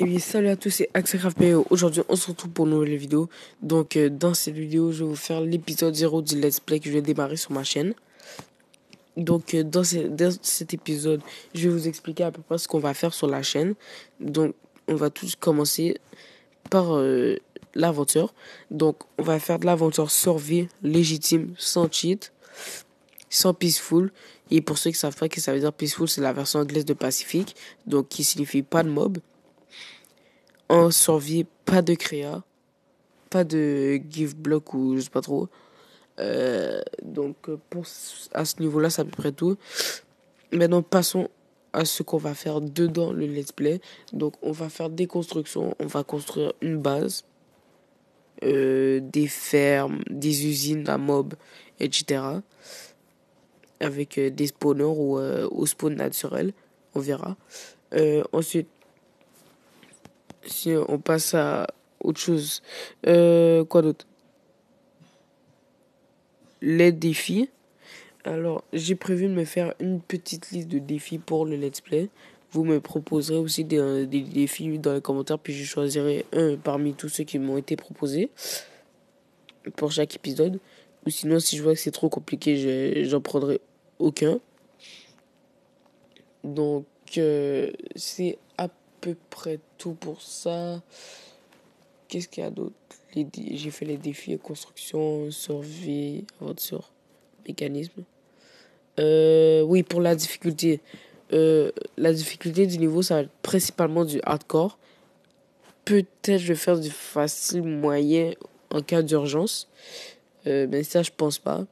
Et bien salut à tous, c'est Axel Aujourd'hui, on se retrouve pour une nouvelle vidéo. Donc, euh, dans cette vidéo, je vais vous faire l'épisode 0 du Let's Play que je vais démarrer sur ma chaîne. Donc, euh, dans, cet épisode, je vais vous expliquer à peu près ce qu'on va faire sur la chaîne. Donc, on va tous commencer par euh, l'aventure. Donc, on va faire de l'aventure survie, légitime, sans cheat, sans peaceful. Et pour ceux qui savent pas que ça veut dire peaceful, c'est la version anglaise de Pacifique, donc qui signifie pas de mob en survie, pas de créa, pas de give block ou je sais pas trop. Euh, donc euh, pour, à ce niveau-là, c'est à peu près tout. Maintenant, passons à ce qu'on va faire dedans le let's play. Donc on va faire des constructions, on va construire une base, euh, des fermes, des usines à mob, etc. Avec des spawners ou au spawn naturel, on verra. ensuite, on passe à autre chose. Euh, quoi d'autre Les défis. Alors, j'ai prévu de me faire une petite liste de défis pour le let's play. Vous me proposerez aussi euh, des, défis dans les commentaires, puis je choisirai un parmi tous ceux qui m'ont été proposés pour chaque épisode. Ou sinon, si je vois que c'est trop compliqué, j'en prendrai aucun. Donc, euh, c'est à peu près tout pour ça. Qu'est-ce qu'il y a d'autre J'ai fait les défis construction, survie, aventure, mécanisme. Euh, oui, pour la difficulté. Euh, la difficulté du niveau, ça va être principalement du hardcore. Peut-être je vais faire du facile moyen en cas d'urgence. Euh, mais ça, je pense pas.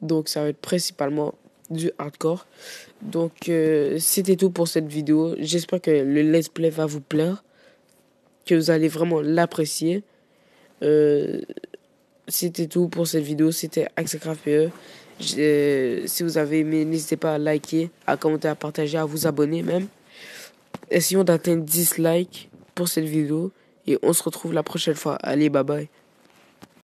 Donc, ça va être principalement du hardcore. Donc euh, c'était tout pour cette vidéo. J'espère que le let's play va vous plaire, que vous allez vraiment l'apprécier. Euh, c'était tout pour cette vidéo. C'était Axecraft PE. Euh, si vous avez aimé, n'hésitez pas à liker, à commenter, à partager, à vous abonner même. Essayons d'atteindre 10 likes pour cette vidéo. Et on se retrouve la prochaine fois. Allez, bye bye.